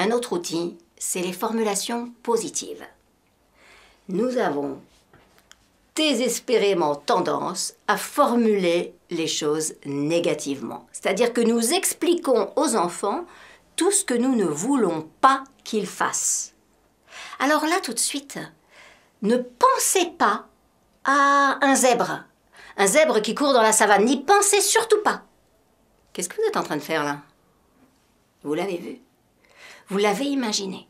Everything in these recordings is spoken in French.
Un autre outil, c'est les formulations positives. Nous avons désespérément tendance à formuler les choses négativement. C'est-à-dire que nous expliquons aux enfants tout ce que nous ne voulons pas qu'ils fassent. Alors là, tout de suite, ne pensez pas à un zèbre. Un zèbre qui court dans la savane, n'y pensez surtout pas. Qu'est-ce que vous êtes en train de faire là Vous l'avez vu vous l'avez imaginé.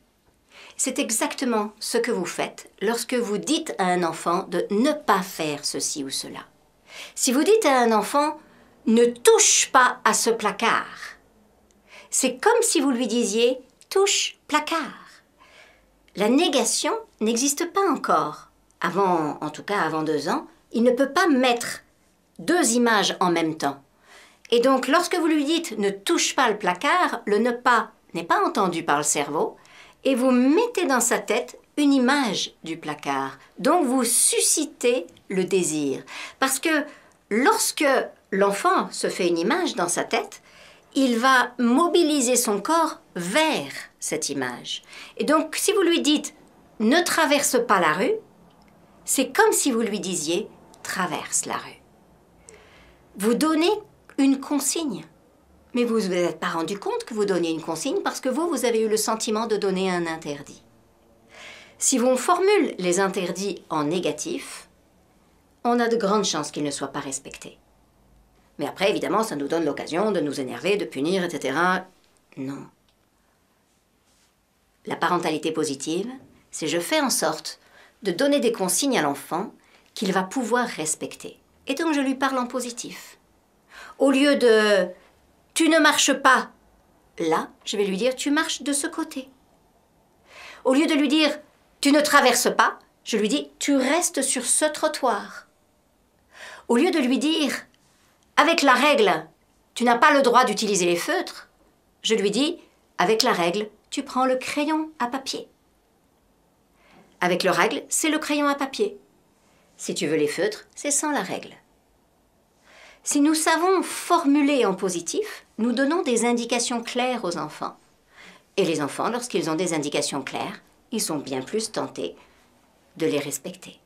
C'est exactement ce que vous faites lorsque vous dites à un enfant de ne pas faire ceci ou cela. Si vous dites à un enfant ne touche pas à ce placard, c'est comme si vous lui disiez touche placard. La négation n'existe pas encore. Avant, en tout cas avant deux ans, il ne peut pas mettre deux images en même temps. Et donc lorsque vous lui dites ne touche pas le placard, le ne pas n'est pas entendu par le cerveau, et vous mettez dans sa tête une image du placard. Donc vous suscitez le désir. Parce que lorsque l'enfant se fait une image dans sa tête, il va mobiliser son corps vers cette image. Et donc si vous lui dites ne traverse pas la rue, c'est comme si vous lui disiez traverse la rue. Vous donnez une consigne. Mais vous vous êtes pas rendu compte que vous donniez une consigne parce que vous, vous avez eu le sentiment de donner un interdit. Si on formule les interdits en négatif, on a de grandes chances qu'ils ne soient pas respectés. Mais après, évidemment, ça nous donne l'occasion de nous énerver, de punir, etc. Non. La parentalité positive, c'est je fais en sorte de donner des consignes à l'enfant qu'il va pouvoir respecter. Et donc je lui parle en positif. Au lieu de tu ne marches pas là, je vais lui dire tu marches de ce côté. Au lieu de lui dire tu ne traverses pas, je lui dis tu restes sur ce trottoir. Au lieu de lui dire avec la règle tu n'as pas le droit d'utiliser les feutres, je lui dis avec la règle tu prends le crayon à papier. Avec la règle, c'est le crayon à papier. Si tu veux les feutres, c'est sans la règle. Si nous savons formuler en positif, nous donnons des indications claires aux enfants. Et les enfants, lorsqu'ils ont des indications claires, ils sont bien plus tentés de les respecter.